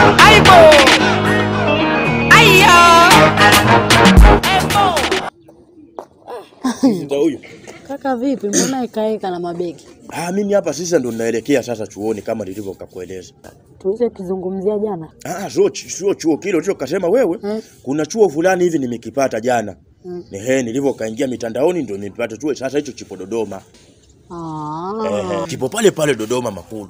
aibo aibo kaka, vipi? Mbona ikaeka na mabegi? Ah, mimi hapa sisi ndo ninaelekea sasa chuoni kama nilivyokakueleza. Tuje kuzungumzia jana. Ah, sio sio chuo kile ulichokasema wewe. Hmm. Kuna chuo fulani hivi nimekipata jana. Hmm. Eh. Ehe, nilivyokaingia mitandaoni ndo nimepata chuo sasa hicho chipo Dodoma. Ah. Ehe, kipo pale pale Dodoma Makulu.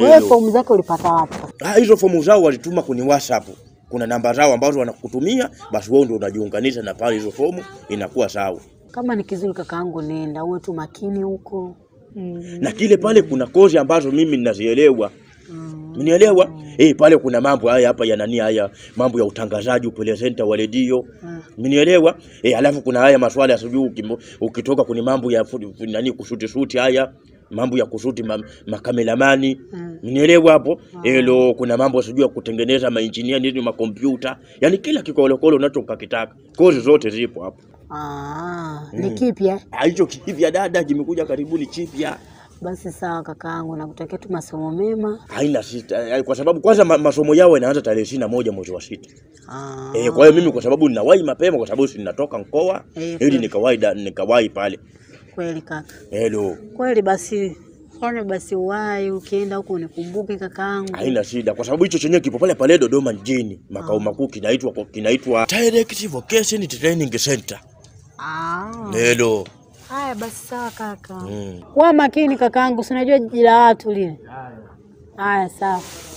Wewe fomu zake ulipata wapi? Ah, hizo fomu zao walituma kwenye WhatsApp. Kuna namba zao ambazo wanakutumia, basi wewe ndio unajiunganisha na pale, hizo fomu inakuwa sawa. Kama ni kizuri kakaangu, nenda uwe tu makini huko. Mm. Na kile pale kuna kozi ambazo mimi ninazielewa. Mm. Mm. Eh, pale kuna mambo haya hapa ya nani haya, mambo ya utangazaji, upresenta wa redio. Mm. Mnielewa? Eh, alafu kuna haya maswala ya sijui ukitoka kwenye mambo ya nani kushuti shuti haya mambo ya kushuti ma, makameramani mm. Nielewa hapo wow. Elo eh, kuna mambo sijui ya kutengeneza mainjinia nini makompyuta, yani kila kikolokolo unachokitaka kozi zote zipo hapo. Ah, Ni hmm. kipya ah, hicho kipya dada, kimekuja karibuni kipya. Basi sawa kakaangu, nakutakia tu masomo mema. Haina sita, eh, kwa sababu kwanza masomo yao yanaanza tarehe ishirini na moja mwezi wa sita. Ah. E, kwa hiyo mimi kwa sababu ninawahi mapema kwa sababu si ninatoka mkoa ili nikawahi nikawahi pale Kweli kaka. Hello. Kweli basi Kwani basi wai ukienda huko unikumbuke kakaangu. Haina shida kwa sababu hicho chenyewe kipo pale pale Dodoma mjini, makao ah. makuu kinaitwa kinaitwa Direct Vocation Training Center. Ah. Hello. Haya basi sawa kaka. Mm. Kwa makini kakaangu, si unajua jila watu lile. Haya. Haya sawa.